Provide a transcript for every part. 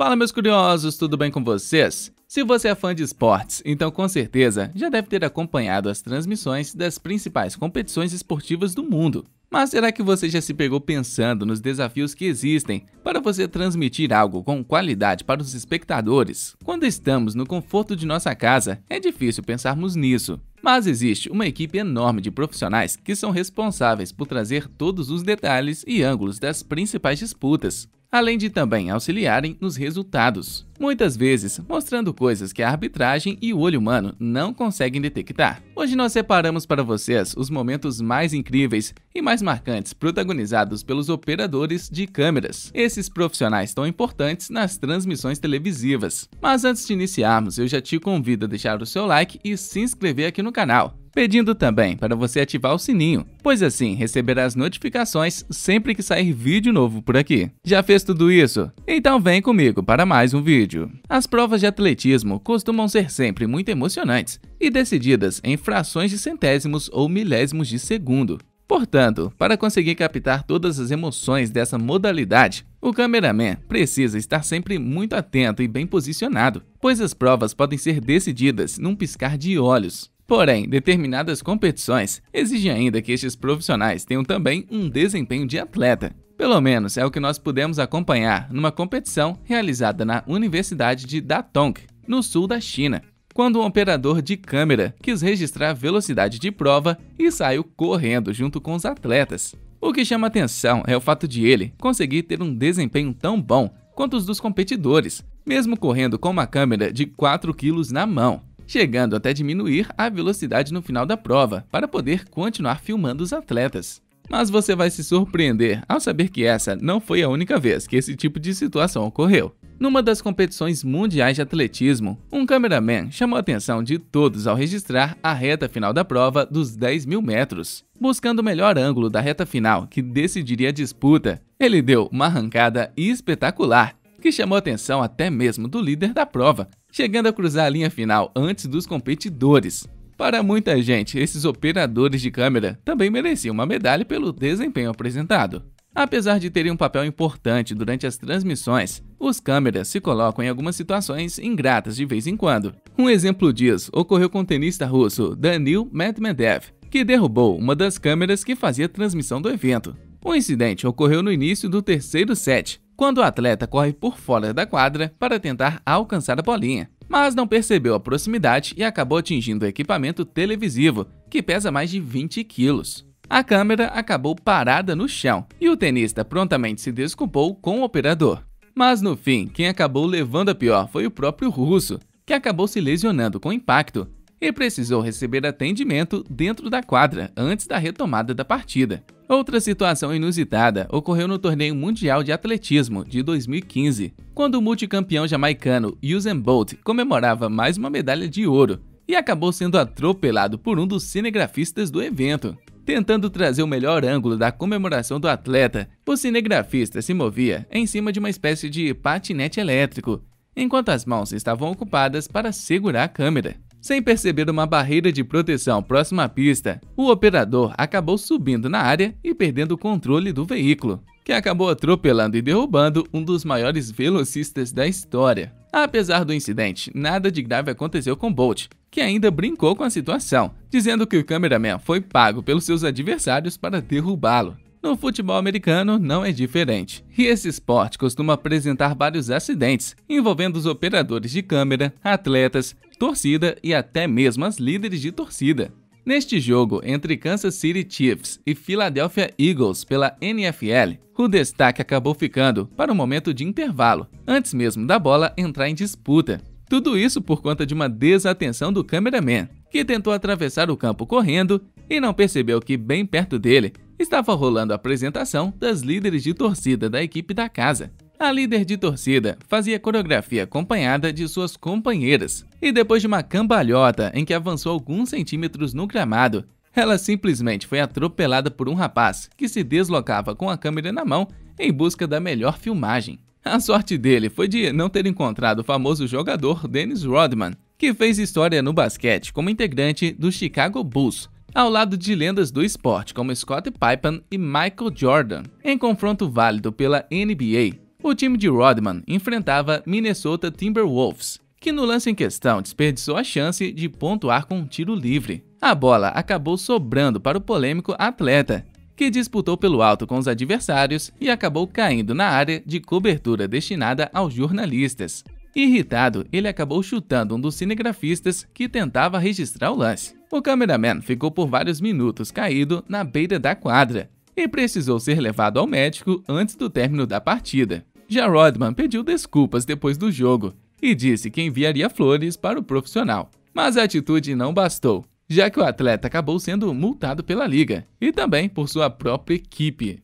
Fala meus curiosos, tudo bem com vocês? Se você é fã de esportes, então com certeza já deve ter acompanhado as transmissões das principais competições esportivas do mundo. Mas será que você já se pegou pensando nos desafios que existem para você transmitir algo com qualidade para os espectadores? Quando estamos no conforto de nossa casa, é difícil pensarmos nisso. Mas existe uma equipe enorme de profissionais que são responsáveis por trazer todos os detalhes e ângulos das principais disputas além de também auxiliarem nos resultados, muitas vezes mostrando coisas que a arbitragem e o olho humano não conseguem detectar. Hoje nós separamos para vocês os momentos mais incríveis e mais marcantes protagonizados pelos operadores de câmeras, esses profissionais tão importantes nas transmissões televisivas. Mas antes de iniciarmos, eu já te convido a deixar o seu like e se inscrever aqui no canal pedindo também para você ativar o sininho, pois assim receberá as notificações sempre que sair vídeo novo por aqui. Já fez tudo isso? Então vem comigo para mais um vídeo. As provas de atletismo costumam ser sempre muito emocionantes e decididas em frações de centésimos ou milésimos de segundo. Portanto, para conseguir captar todas as emoções dessa modalidade, o cameraman precisa estar sempre muito atento e bem posicionado, pois as provas podem ser decididas num piscar de olhos. Porém, determinadas competições exigem ainda que estes profissionais tenham também um desempenho de atleta. Pelo menos é o que nós pudemos acompanhar numa competição realizada na Universidade de Datong, no sul da China, quando um operador de câmera quis registrar a velocidade de prova e saiu correndo junto com os atletas. O que chama atenção é o fato de ele conseguir ter um desempenho tão bom quanto os dos competidores, mesmo correndo com uma câmera de 4 quilos na mão chegando até diminuir a velocidade no final da prova, para poder continuar filmando os atletas. Mas você vai se surpreender ao saber que essa não foi a única vez que esse tipo de situação ocorreu. Numa das competições mundiais de atletismo, um cameraman chamou a atenção de todos ao registrar a reta final da prova dos 10 mil metros. Buscando o melhor ângulo da reta final, que decidiria a disputa, ele deu uma arrancada espetacular, que chamou a atenção até mesmo do líder da prova, chegando a cruzar a linha final antes dos competidores. Para muita gente, esses operadores de câmera também mereciam uma medalha pelo desempenho apresentado. Apesar de terem um papel importante durante as transmissões, os câmeras se colocam em algumas situações ingratas de vez em quando. Um exemplo disso ocorreu com o tenista russo Danil Medvedev, que derrubou uma das câmeras que fazia transmissão do evento. O incidente ocorreu no início do terceiro set, quando o atleta corre por fora da quadra para tentar alcançar a bolinha, mas não percebeu a proximidade e acabou atingindo o equipamento televisivo, que pesa mais de 20 quilos. A câmera acabou parada no chão e o tenista prontamente se desculpou com o operador. Mas no fim, quem acabou levando a pior foi o próprio russo, que acabou se lesionando com o impacto e precisou receber atendimento dentro da quadra antes da retomada da partida. Outra situação inusitada ocorreu no torneio mundial de atletismo de 2015, quando o multicampeão jamaicano Usain Bolt comemorava mais uma medalha de ouro e acabou sendo atropelado por um dos cinegrafistas do evento. Tentando trazer o melhor ângulo da comemoração do atleta, o cinegrafista se movia em cima de uma espécie de patinete elétrico, enquanto as mãos estavam ocupadas para segurar a câmera. Sem perceber uma barreira de proteção próxima à pista, o operador acabou subindo na área e perdendo o controle do veículo, que acabou atropelando e derrubando um dos maiores velocistas da história. Apesar do incidente, nada de grave aconteceu com Bolt, que ainda brincou com a situação, dizendo que o cameraman foi pago pelos seus adversários para derrubá-lo. No futebol americano não é diferente. E esse esporte costuma apresentar vários acidentes envolvendo os operadores de câmera, atletas, torcida e até mesmo as líderes de torcida. Neste jogo entre Kansas City Chiefs e Philadelphia Eagles pela NFL, o destaque acabou ficando para o momento de intervalo, antes mesmo da bola entrar em disputa. Tudo isso por conta de uma desatenção do cameraman, que tentou atravessar o campo correndo e não percebeu que bem perto dele estava rolando a apresentação das líderes de torcida da equipe da casa. A líder de torcida fazia coreografia acompanhada de suas companheiras, e depois de uma cambalhota em que avançou alguns centímetros no gramado, ela simplesmente foi atropelada por um rapaz que se deslocava com a câmera na mão em busca da melhor filmagem. A sorte dele foi de não ter encontrado o famoso jogador Dennis Rodman, que fez história no basquete como integrante do Chicago Bulls, ao lado de lendas do esporte como Scott Pippen e Michael Jordan. Em confronto válido pela NBA, o time de Rodman enfrentava Minnesota Timberwolves, que no lance em questão desperdiçou a chance de pontuar com um tiro livre. A bola acabou sobrando para o polêmico atleta, que disputou pelo alto com os adversários e acabou caindo na área de cobertura destinada aos jornalistas. Irritado, ele acabou chutando um dos cinegrafistas que tentava registrar o lance. O cameraman ficou por vários minutos caído na beira da quadra e precisou ser levado ao médico antes do término da partida. Já Rodman pediu desculpas depois do jogo e disse que enviaria flores para o profissional. Mas a atitude não bastou, já que o atleta acabou sendo multado pela liga e também por sua própria equipe.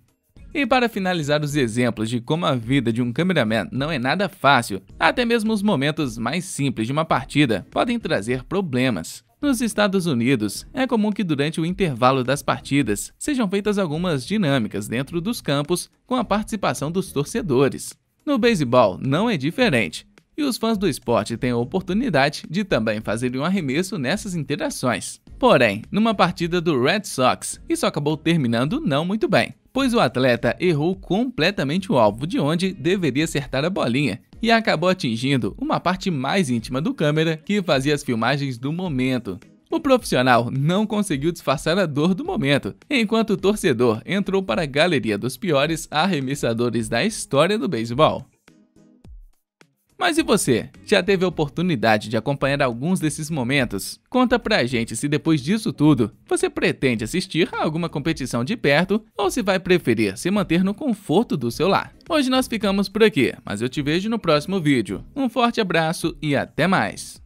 E para finalizar os exemplos de como a vida de um cameraman não é nada fácil, até mesmo os momentos mais simples de uma partida podem trazer problemas. Nos Estados Unidos, é comum que durante o intervalo das partidas sejam feitas algumas dinâmicas dentro dos campos com a participação dos torcedores. No beisebol não é diferente, e os fãs do esporte têm a oportunidade de também fazer um arremesso nessas interações. Porém, numa partida do Red Sox, isso acabou terminando não muito bem pois o atleta errou completamente o alvo de onde deveria acertar a bolinha e acabou atingindo uma parte mais íntima do câmera que fazia as filmagens do momento. O profissional não conseguiu disfarçar a dor do momento, enquanto o torcedor entrou para a galeria dos piores arremessadores da história do beisebol. Mas e você? Já teve a oportunidade de acompanhar alguns desses momentos? Conta pra gente se depois disso tudo você pretende assistir a alguma competição de perto ou se vai preferir se manter no conforto do seu lar. Hoje nós ficamos por aqui, mas eu te vejo no próximo vídeo. Um forte abraço e até mais!